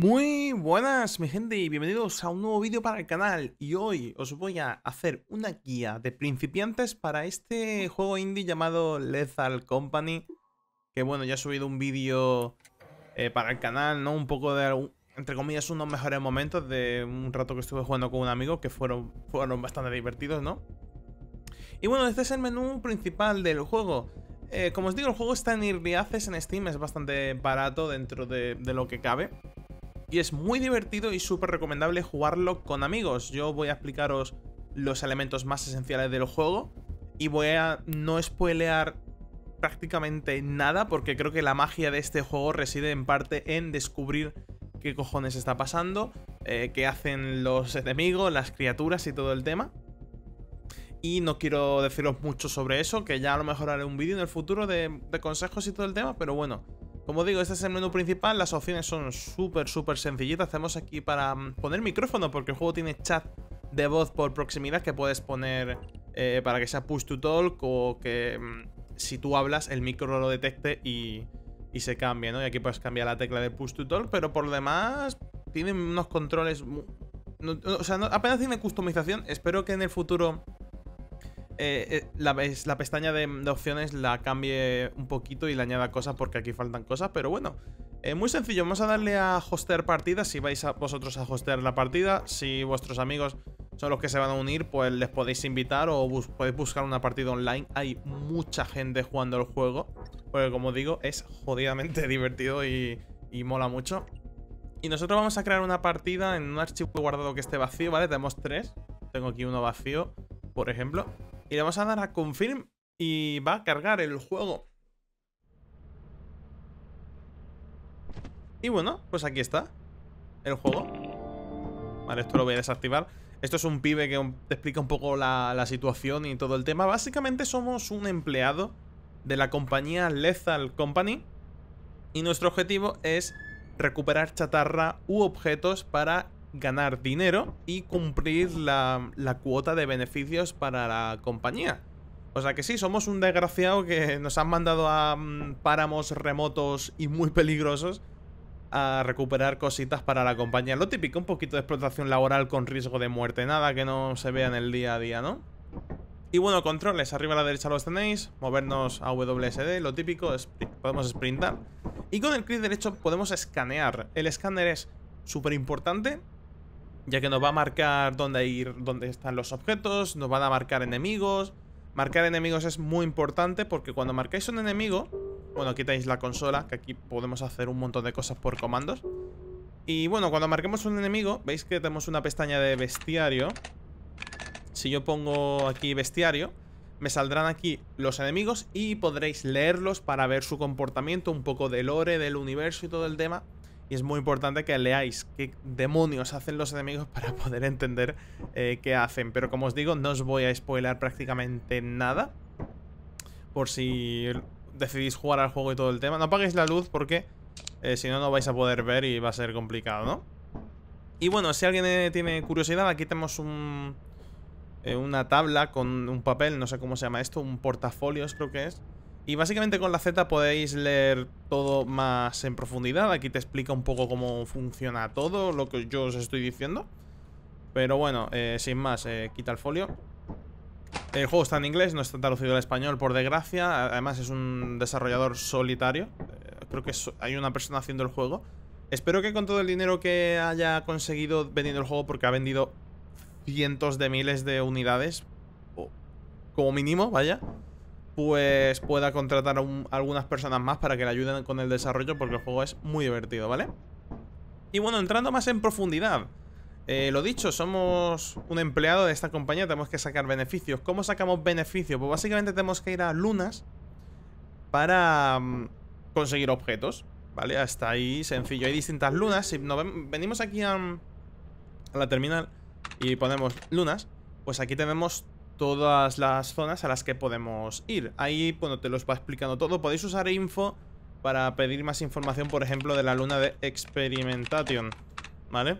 Muy buenas mi gente y bienvenidos a un nuevo vídeo para el canal y hoy os voy a hacer una guía de principiantes para este juego indie llamado Lethal Company que bueno ya he subido un vídeo eh, para el canal, ¿no? Un poco de entre comillas unos mejores momentos de un rato que estuve jugando con un amigo que fueron, fueron bastante divertidos, ¿no? Y bueno, este es el menú principal del juego eh, como os digo, el juego está en Early en Steam, es bastante barato dentro de lo que cabe y es muy divertido y súper recomendable jugarlo con amigos. Yo voy a explicaros los elementos más esenciales del juego y voy a no spoilear prácticamente nada porque creo que la magia de este juego reside en parte en descubrir qué cojones está pasando, eh, qué hacen los enemigos, las criaturas y todo el tema. Y no quiero deciros mucho sobre eso, que ya a lo mejor haré un vídeo en el futuro de, de consejos y todo el tema, pero bueno, como digo, este es el menú principal, las opciones son súper, súper sencillitas. Hacemos aquí para mm, poner micrófono, porque el juego tiene chat de voz por proximidad que puedes poner eh, para que sea push to talk o que mm, si tú hablas el micro lo detecte y, se cambie, ¿no? Y aquí puedes cambiar la tecla de push to talk, pero por lo demás tiene unos controles... o sea, apenas tiene customización. Espero que en el futuro eh, eh, la, pestaña de, opciones la cambie un poquito y le añada cosas porque aquí faltan cosas, pero bueno. es eh, muy sencillo, vamos a darle a hostear partidas si vais vosotros a hostear la partida, si vuestros amigos son los que se van a unir, pues les podéis invitar o podéis buscar una partida online. Hay mucha gente jugando el juego, porque como digo, es jodidamente divertido y mola mucho. Y nosotros vamos a crear una partida en un archivo guardado que esté vacío, ¿vale? Tenemos tres, tengo aquí uno vacío, por ejemplo. Y le vamos a dar a confirm y va a cargar el juego. Y bueno, pues aquí está el juego. Vale, esto lo voy a desactivar. Esto es un pibe que te explica un poco la, la situación y todo el tema. Básicamente somos un empleado de la compañía Lethal Company. Y nuestro objetivo es recuperar chatarra u objetos para ganar dinero y cumplir la, cuota de beneficios para la compañía. O sea que sí, somos un desgraciado que nos han mandado a mm, páramos remotos y muy peligrosos a recuperar cositas para la compañía. Lo típico, un poquito de explotación laboral con riesgo de muerte, nada que no se vea en el día a día, ¿no? Y bueno, controles, arriba a la derecha los tenéis, movernos a WSD, lo típico, podemos sprintar. Y con el clic derecho podemos escanear. El escáner es súper importante ya que nos va a marcar dónde ir, dónde están los objetos, nos van a marcar enemigos. Marcar enemigos es muy importante porque cuando marcáis un enemigo, bueno, quitáis la consola, que aquí podemos hacer un montón de cosas por comandos. Y bueno, cuando marquemos un enemigo, veis que tenemos una pestaña de bestiario. Si yo pongo aquí bestiario, me saldrán aquí los enemigos y podréis leerlos para ver su comportamiento, un poco del lore, del universo y todo el tema. Y es muy importante que leáis qué demonios hacen los enemigos para poder entender eh, qué hacen. Pero como os digo, no os voy a spoilar prácticamente nada. Por si decidís jugar al juego y todo el tema. No apaguéis la luz porque eh, si no, no vais a poder ver y va a ser complicado, ¿no? Y bueno, si alguien eh, tiene curiosidad, aquí tenemos un, una tabla con un papel, no sé cómo se llama esto, un portafolios creo que es y básicamente con la Z podéis leer todo más en profundidad. Aquí te explica un poco cómo funciona todo, lo que yo os estoy diciendo. Pero bueno, eh, sin más, eh, quita el folio. El juego está en inglés, no está traducido al español, por desgracia. Además es un desarrollador solitario. Eh, creo que hay una persona haciendo el juego. Espero que con todo el dinero que haya conseguido vendiendo el juego, porque ha vendido cientos de miles de unidades, como mínimo, vaya pues pueda contratar a, algunas personas más para que le ayuden con el desarrollo porque el juego es muy divertido, ¿vale? Y bueno, entrando más en profundidad, eh, lo dicho, somos un empleado de esta compañía, tenemos que sacar beneficios. ¿Cómo sacamos beneficios? Pues básicamente tenemos que ir a lunas para mm, conseguir objetos, ¿vale? Hasta ahí sencillo. Hay distintas lunas. Si venimos aquí a, la terminal y ponemos lunas, pues aquí tenemos todas las zonas a las que podemos ir. Ahí, bueno, te los va explicando todo. Podéis usar info para pedir más información, por ejemplo, de la luna de Experimentation, ¿vale?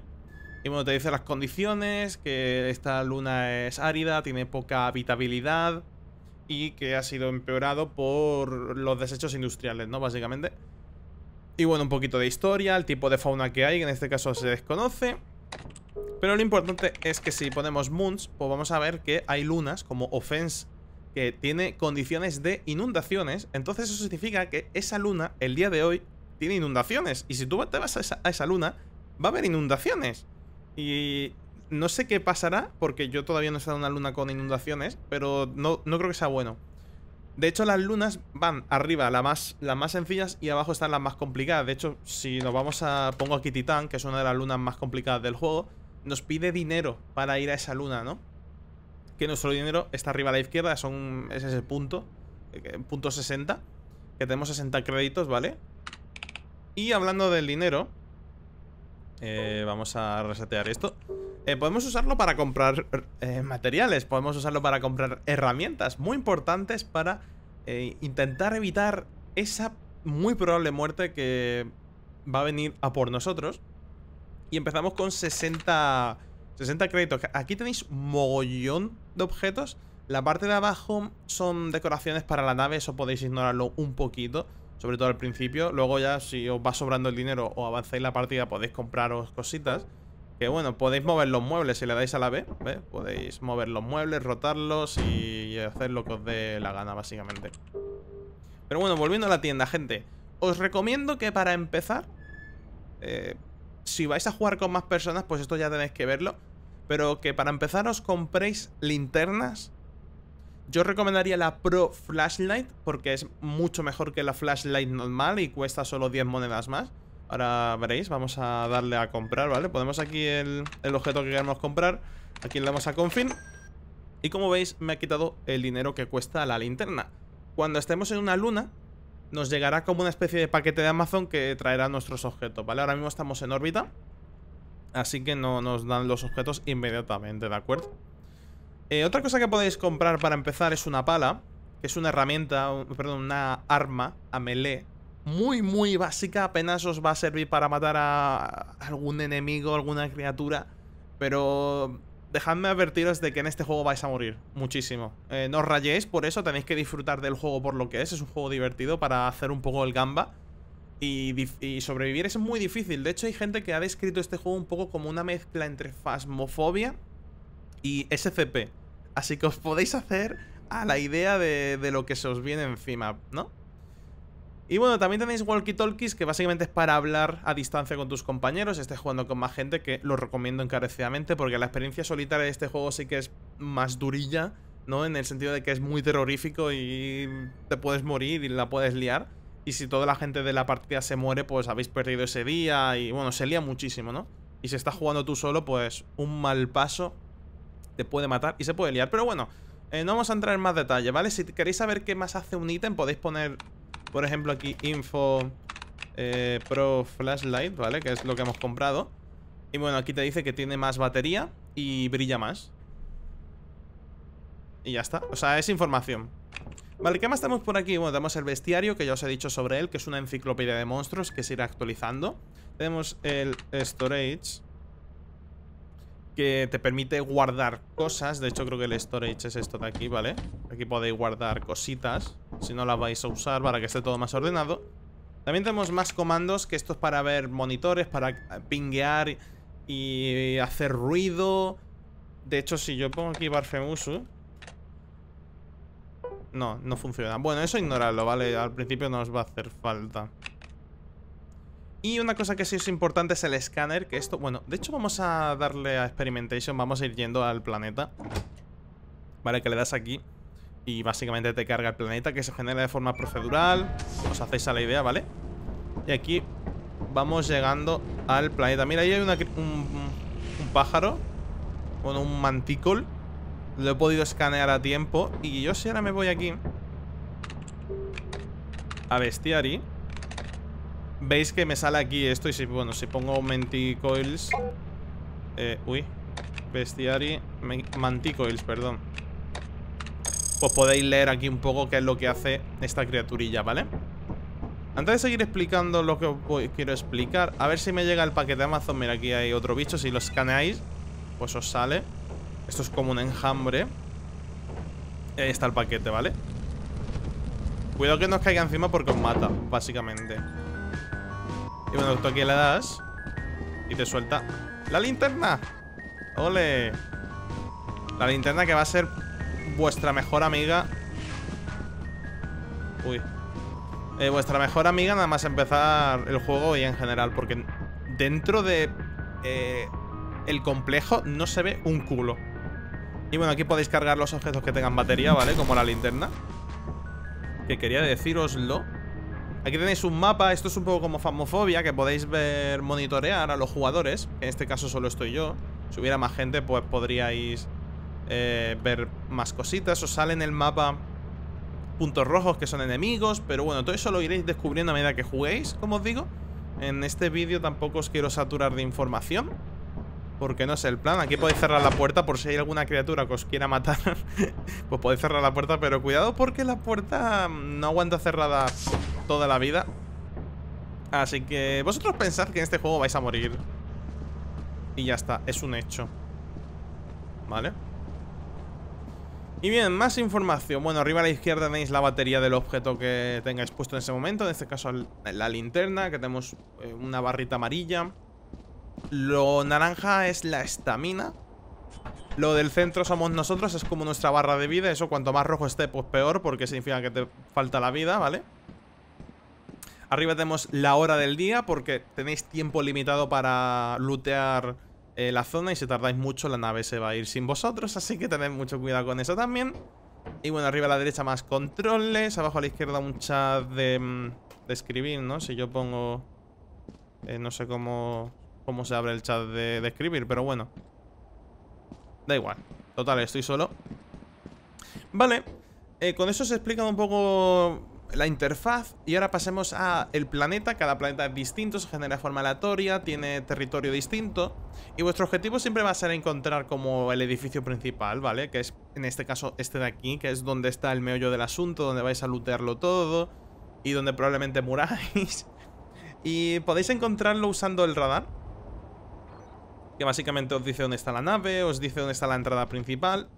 Y bueno, te dice las condiciones, que esta luna es árida, tiene poca habitabilidad y que ha sido empeorado por los desechos industriales, ¿no? Básicamente. Y bueno, un poquito de historia, el tipo de fauna que hay, que en este caso se desconoce. Pero lo importante es que si ponemos moons, pues vamos a ver que hay lunas como Offense que tiene condiciones de inundaciones. Entonces eso significa que esa luna, el día de hoy, tiene inundaciones. Y si tú te vas a esa, luna, va a haber inundaciones. Y no sé qué pasará, porque yo todavía no he estado en una luna con inundaciones, pero no, creo que sea bueno. De hecho, las lunas van arriba, las más, las más sencillas, y abajo están las más complicadas. De hecho, si nos vamos a... Pongo aquí Titán, que es una de las lunas más complicadas del juego nos pide dinero para ir a esa luna, ¿no? Que nuestro dinero está arriba a la izquierda, son, ese es el punto, eh, punto 60, que tenemos 60 créditos, ¿vale? Y hablando del dinero, eh, vamos a resetear esto. Eh, podemos usarlo para comprar materiales, podemos usarlo para comprar herramientas muy importantes para intentar evitar esa muy probable muerte que va a venir a por nosotros. Y empezamos con 60, 60 créditos. Aquí tenéis mogollón de objetos. La parte de abajo son decoraciones para la nave, eso podéis ignorarlo un poquito, sobre todo al principio. Luego ya si os va sobrando el dinero o avanzáis la partida podéis compraros cositas. Que bueno, podéis mover los muebles si le dais a la B, Podéis mover los muebles, rotarlos y hacer lo que os dé la gana, básicamente. Pero bueno, volviendo a la tienda, gente. Os recomiendo que para empezar eh, si vais a jugar con más personas, pues esto ya tenéis que verlo. Pero que para empezar os compréis linternas. Yo recomendaría la Pro Flashlight porque es mucho mejor que la Flashlight normal y cuesta solo 10 monedas más. Ahora veréis, vamos a darle a comprar, ¿vale? Ponemos aquí el, el objeto que queremos comprar. Aquí le damos a Confirm. Y como veis, me ha quitado el dinero que cuesta la linterna. Cuando estemos en una luna, nos llegará como una especie de paquete de Amazon que traerá nuestros objetos, ¿vale? Ahora mismo estamos en órbita, así que no nos dan los objetos inmediatamente, ¿de acuerdo? Eh, otra cosa que podéis comprar para empezar es una pala, que es una herramienta, perdón, una arma a melee muy, muy básica, apenas os va a servir para matar a algún enemigo, alguna criatura, pero dejadme advertiros de que en este juego vais a morir muchísimo. Eh, no os rayéis por eso, tenéis que disfrutar del juego por lo que es. Es un juego divertido para hacer un poco el gamba. Y, sobrevivir es muy difícil. De hecho, hay gente que ha descrito este juego un poco como una mezcla entre fasmofobia y SCP. Así que os podéis hacer a la idea de, de lo que se os viene encima, ¿no? Y bueno, también tenéis Walkie Talkies, que básicamente es para hablar a distancia con tus compañeros. Estés jugando con más gente, que lo recomiendo encarecidamente, porque la experiencia solitaria de este juego sí que es más durilla, ¿no? En el sentido de que es muy terrorífico y te puedes morir y la puedes liar. Y si toda la gente de la partida se muere, pues habéis perdido ese día y bueno, se lía muchísimo, ¿no? Y si estás jugando tú solo, pues un mal paso te puede matar y se puede liar. Pero bueno, eh, no vamos a entrar en más detalle, ¿vale? Si queréis saber qué más hace un ítem, podéis poner por ejemplo, aquí info eh, pro flashlight, ¿vale? Que es lo que hemos comprado. Y bueno, aquí te dice que tiene más batería y brilla más. Y ya está. O sea, es información. Vale, ¿qué más tenemos por aquí? Bueno, tenemos el bestiario, que ya os he dicho sobre él, que es una enciclopedia de monstruos que se irá actualizando. Tenemos el storage, que te permite guardar cosas. De hecho, creo que el storage es esto de aquí, ¿vale? Aquí podéis guardar cositas, si no las vais a usar, para que esté todo más ordenado. También tenemos más comandos, que esto es para ver monitores, para pinguear y hacer ruido. De hecho, si yo pongo aquí Barfemusu... No, no funciona. Bueno, eso ignorarlo, ¿vale? Al principio no os va a hacer falta. Y una cosa que sí es importante es el escáner, que esto... Bueno, de hecho vamos a darle a Experimentation, vamos a ir yendo al planeta. Vale, que le das aquí y básicamente te carga el planeta, que se genera de forma procedural. Os hacéis a la idea, ¿vale? Y aquí vamos llegando al planeta. Mira, ahí hay una, un, pájaro. Bueno, un mantícol. Lo he podido escanear a tiempo. Y yo si ahora me voy aquí a bestiari... Veis que me sale aquí esto y si, bueno, si pongo Menticoils... Eh, uy. Bestiari Manticoils, perdón. Pues podéis leer aquí un poco qué es lo que hace esta criaturilla, ¿vale? Antes de seguir explicando lo que os quiero explicar, a ver si me llega el paquete de Amazon. Mira, aquí hay otro bicho. Si lo escaneáis, pues os sale. Esto es como un enjambre. ahí está el paquete, ¿vale? Cuidado que no os caiga encima porque os mata, básicamente. Y bueno, tú aquí le das y te suelta la linterna. ¡Ole! La linterna que va a ser vuestra mejor amiga. Uy. Eh, vuestra mejor amiga nada más empezar el juego y en general, porque dentro de eh, el complejo no se ve un culo. Y bueno, aquí podéis cargar los objetos que tengan batería, ¿vale? Como la linterna. Que quería deciroslo. Aquí tenéis un mapa, esto es un poco como Famofobia, que podéis ver, monitorear a los jugadores. En este caso solo estoy yo. Si hubiera más gente, pues podríais eh, ver más cositas. Os sale en el mapa puntos rojos que son enemigos, pero bueno, todo eso lo iréis descubriendo a medida que juguéis, como os digo. En este vídeo tampoco os quiero saturar de información, porque no es el plan. Aquí podéis cerrar la puerta por si hay alguna criatura que os quiera matar, pues podéis cerrar la puerta, pero cuidado porque la puerta mm, no aguanta cerrada toda la vida Así que vosotros pensad que en este juego vais a morir Y ya está, es un hecho Vale Y bien, más información Bueno, arriba a la izquierda tenéis la batería del objeto que tengáis puesto en ese momento En este caso la linterna, que tenemos eh, una barrita amarilla Lo naranja es la estamina lo del centro somos nosotros, es como nuestra barra de vida Eso cuanto más rojo esté, pues peor Porque significa que te falta la vida, ¿vale? vale Arriba tenemos la hora del día porque tenéis tiempo limitado para lootear eh, la zona y si tardáis mucho la nave se va a ir sin vosotros, así que tened mucho cuidado con eso también. Y bueno, arriba a la derecha más controles, abajo a la izquierda un chat de, mm, escribir, ¿no? Si yo pongo... Eh, no sé cómo, cómo se abre el chat de, escribir, pero bueno. Da igual. Total, estoy solo. Vale, eh, con eso se explica un poco la interfaz y ahora pasemos a el planeta. Cada planeta es distinto, se genera de forma aleatoria, tiene territorio distinto. Y vuestro objetivo siempre va a ser encontrar como el edificio principal, ¿vale? Que es, en este caso, este de aquí, que es donde está el meollo del asunto, donde vais a lootearlo todo y donde probablemente muráis. y podéis encontrarlo usando el radar, que básicamente os dice dónde está la nave, os dice dónde está la entrada principal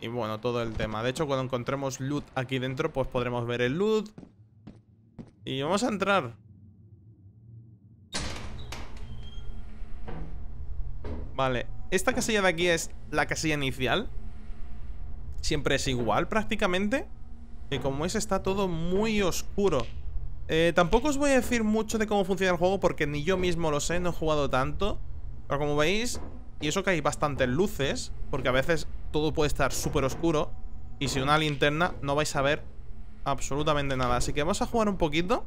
y bueno, todo el tema. De hecho, cuando encontremos loot aquí dentro, pues podremos ver el loot. Y vamos a entrar. Vale, esta casilla de aquí es la casilla inicial. Siempre es igual prácticamente. Y como es, está todo muy oscuro. Eh, tampoco os voy a decir mucho de cómo funciona el juego porque ni yo mismo lo sé, no he jugado tanto. Pero como veis, y eso que hay bastantes luces, porque a veces todo puede estar súper oscuro y si una linterna no vais a ver absolutamente nada. Así que vamos a jugar un poquito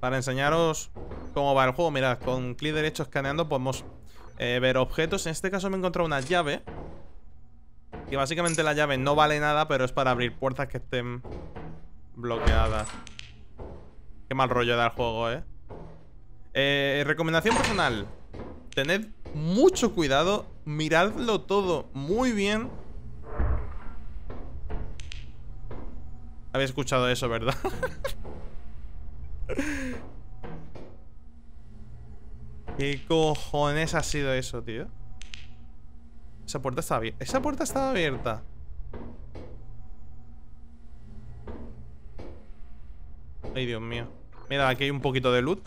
para enseñaros cómo va el juego. Mirad, con clic derecho escaneando podemos eh, ver objetos. En este caso me he encontrado una llave. Que básicamente la llave no vale nada, pero es para abrir puertas que estén bloqueadas. Qué mal rollo da el juego, eh, eh recomendación personal. Tened mucho cuidado, miradlo todo muy bien. Había escuchado eso, ¿verdad? ¿Qué cojones ha sido eso, tío? Esa puerta estaba abierta. Esa puerta estaba abierta. Ay, Dios mío. Mira, aquí hay un poquito de luz.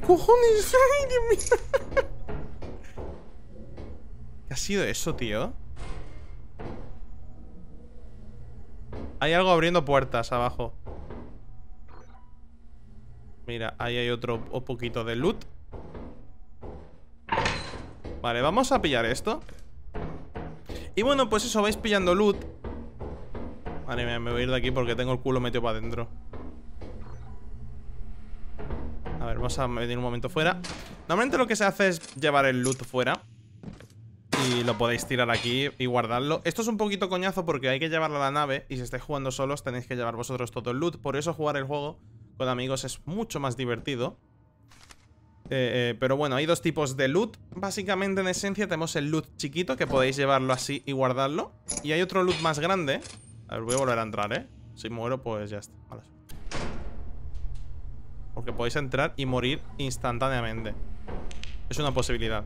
¿Qué cojones? ¿Qué ha sido eso, tío? Hay algo abriendo puertas abajo. Mira, ahí hay otro poquito de loot. Vale, vamos a pillar esto. Y bueno, pues eso, vais pillando loot. Vale, me voy a ir de aquí porque tengo el culo metido para adentro. vamos a venir un momento fuera Normalmente lo que se hace es llevar el loot fuera Y lo podéis tirar aquí y guardarlo Esto es un poquito coñazo porque hay que llevarlo a la nave Y si estáis jugando solos tenéis que llevar vosotros todo el loot Por eso jugar el juego con amigos es mucho más divertido eh, eh, pero bueno, hay dos tipos de loot Básicamente en esencia tenemos el loot chiquito Que podéis llevarlo así y guardarlo Y hay otro loot más grande A ver, voy a volver a entrar, ¿eh? Si muero, pues ya está Vale porque podéis entrar y morir instantáneamente Es una posibilidad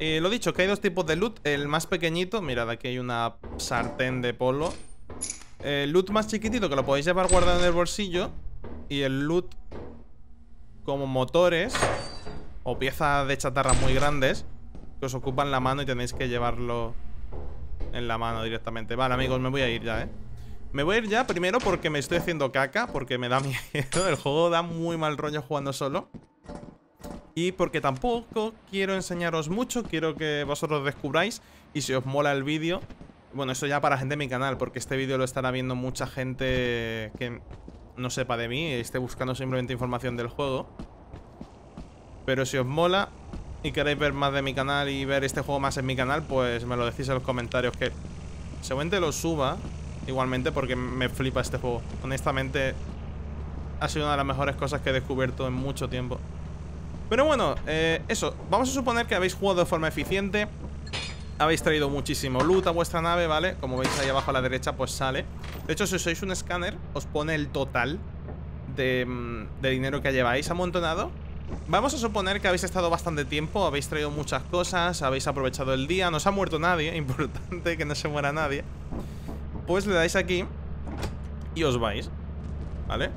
eh, Lo dicho, que hay dos tipos de loot El más pequeñito, mirad, aquí hay una sartén de polo El loot más chiquitito que lo podéis llevar guardado en el bolsillo Y el loot como motores o piezas de chatarra muy grandes que os ocupan la mano y tenéis que llevarlo en la mano directamente. Vale, amigos, me voy a ir ya, ¿eh? Me voy a ir ya primero porque me estoy haciendo caca Porque me da miedo, el juego da muy mal rollo jugando solo Y porque tampoco quiero enseñaros mucho Quiero que vosotros descubráis Y si os mola el vídeo Bueno, esto ya para gente de mi canal Porque este vídeo lo estará viendo mucha gente que no sepa de mí Esté buscando simplemente información del juego Pero si os mola y queréis ver más de mi canal y ver este juego más en mi canal Pues me lo decís en los comentarios que seguramente lo suba igualmente porque me flipa este juego. Honestamente, ha sido una de las mejores cosas que he descubierto en mucho tiempo. Pero bueno, eh, eso. Vamos a suponer que habéis jugado de forma eficiente. Habéis traído muchísimo loot a vuestra nave, ¿vale? Como veis ahí abajo a la derecha, pues sale. De hecho, si sois un escáner, os pone el total de, mm, de dinero que lleváis amontonado. Vamos a suponer que habéis estado bastante tiempo, habéis traído muchas cosas, habéis aprovechado el día, no se ha muerto nadie, importante que no se muera nadie pues le dais aquí y os vais. ¿Vale?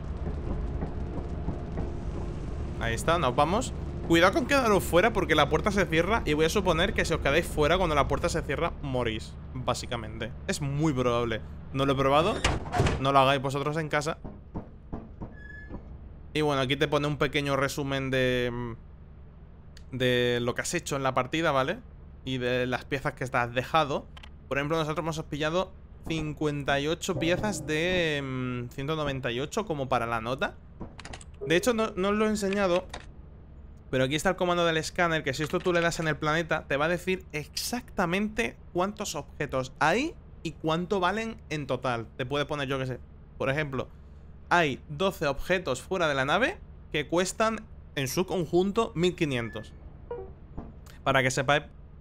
Ahí está, nos vamos. Cuidado con quedaros fuera porque la puerta se cierra y voy a suponer que si os quedáis fuera cuando la puerta se cierra, morís, básicamente. Es muy probable. No lo he probado, no lo hagáis vosotros en casa. Y bueno, aquí te pone un pequeño resumen de... De lo que has hecho en la partida, ¿vale? Y de las piezas que te has dejado. Por ejemplo, nosotros hemos pillado 58 piezas de 198 mm, como para la nota. De hecho, no, os lo he enseñado, pero aquí está el comando del escáner, que si esto tú le das en el planeta, te va a decir exactamente cuántos objetos hay y cuánto valen en total. Te puede poner, yo que sé, por ejemplo, hay 12 objetos fuera de la nave que cuestan en su conjunto 1500. Para que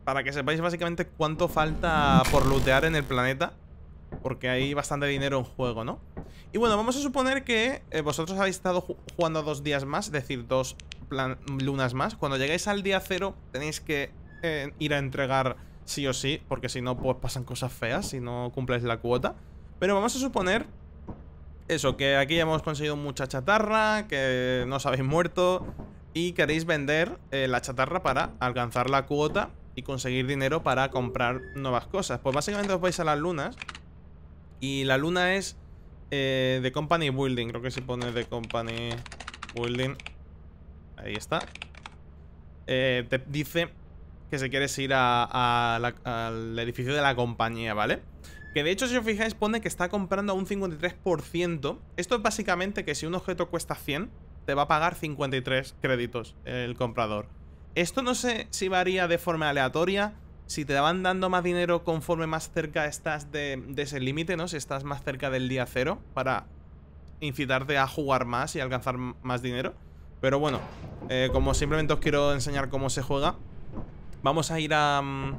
para que sepáis básicamente cuánto falta por lootear en el planeta. Porque hay bastante dinero en juego, ¿no? Y bueno, vamos a suponer que eh, vosotros habéis estado jugando dos días más, es decir, dos lunas más. Cuando llegáis al día cero tenéis que eh, ir a entregar sí o sí, porque si no, pues pasan cosas feas si no cumplís la cuota. Pero vamos a suponer eso, que aquí ya hemos conseguido mucha chatarra, que no os habéis muerto y queréis vender eh, la chatarra para alcanzar la cuota y conseguir dinero para comprar nuevas cosas. Pues básicamente os vais a las lunas y la luna es The eh, Company Building. Creo que se pone The Company Building. Ahí está. Eh, te dice que si quieres ir al edificio de la compañía, ¿vale? Que de hecho, si os fijáis, pone que está comprando a un 53%. Esto es básicamente que si un objeto cuesta 100, te va a pagar 53 créditos el comprador. Esto no sé si varía de forma aleatoria si te van dando más dinero conforme más cerca estás de, ese límite, ¿no? Si estás más cerca del día cero para incitarte a jugar más y alcanzar más dinero. Pero bueno, eh, como simplemente os quiero enseñar cómo se juega, vamos a ir a, mm,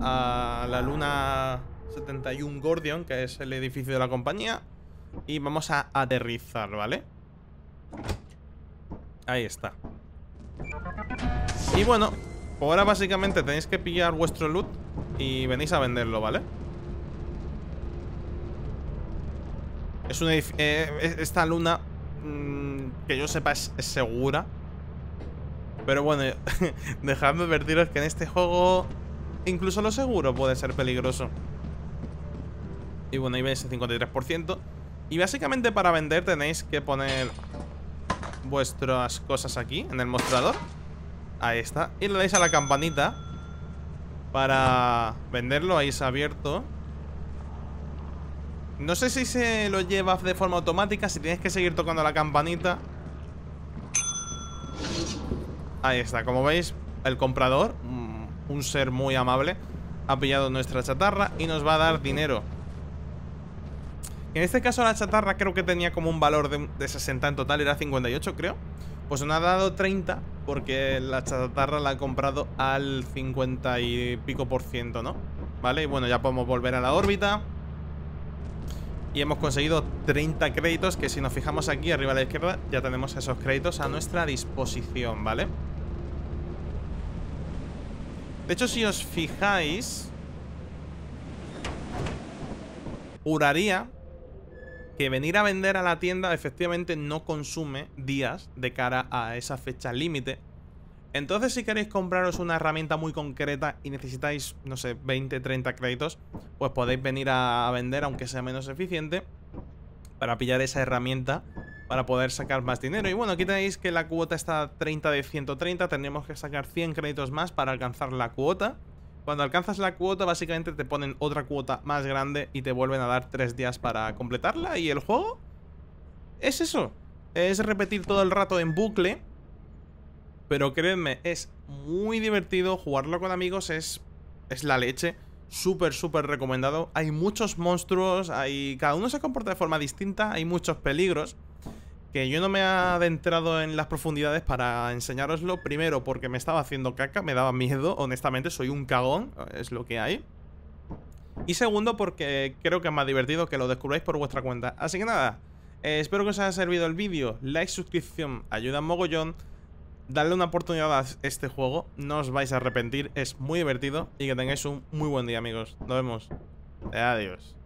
a la luna 71 Gordion, que es el edificio de la compañía, y vamos a aterrizar, ¿vale? Ahí está. Y bueno, Ahora básicamente tenéis que pillar vuestro loot y venís a venderlo, ¿vale? Es una eh, eh, esta luna mm, que yo sepa es, segura. Pero bueno, dejadme advertiros que en este juego incluso lo seguro puede ser peligroso. Y bueno, ahí veis el 53%. Y básicamente para vender tenéis que poner vuestras cosas aquí en el mostrador. Ahí está. Y le dais a la campanita para venderlo. Ahí se ha abierto. No sé si se lo lleva de forma automática, si tienes que seguir tocando la campanita. Ahí está, como veis, el comprador, mm, un ser muy amable, ha pillado nuestra chatarra y nos va a dar dinero. En este caso la chatarra creo que tenía como un valor de, de 60 en total, era 58 creo. Pues nos ha dado 30 porque la chatarra la ha comprado al 50 y pico por ciento, ¿no? Vale, y bueno, ya podemos volver a la órbita. Y hemos conseguido 30 créditos que si nos fijamos aquí arriba a la izquierda ya tenemos esos créditos a nuestra disposición, ¿vale? De hecho, si os fijáis, Uraría que venir a vender a la tienda efectivamente no consume días de cara a esa fecha límite. Entonces si queréis compraros una herramienta muy concreta y necesitáis, no sé, 20, 30 créditos, pues podéis venir a vender aunque sea menos eficiente para pillar esa herramienta para poder sacar más dinero. Y bueno, aquí tenéis que la cuota está 30 de 130, tenemos que sacar 100 créditos más para alcanzar la cuota. Cuando alcanzas la cuota, básicamente te ponen otra cuota más grande y te vuelven a dar tres días para completarla. Y el juego es eso. Es repetir todo el rato en bucle. Pero créanme, es muy divertido. Jugarlo con amigos es, es la leche. Súper, súper recomendado. Hay muchos monstruos. cada uno se comporta de forma distinta. Hay muchos peligros que yo no me he adentrado en las profundidades para enseñaroslo Primero, porque me estaba haciendo caca, me daba miedo. Honestamente, soy un cagón, es lo que hay. Y segundo, porque creo que es más divertido que lo descubráis por vuestra cuenta. Así que nada, eh, espero que os haya servido el vídeo. Like, suscripción, ayuda mogollón. dale una oportunidad a este juego, no os vais a arrepentir, es muy divertido y que tengáis un muy buen día amigos. Nos vemos. Adiós.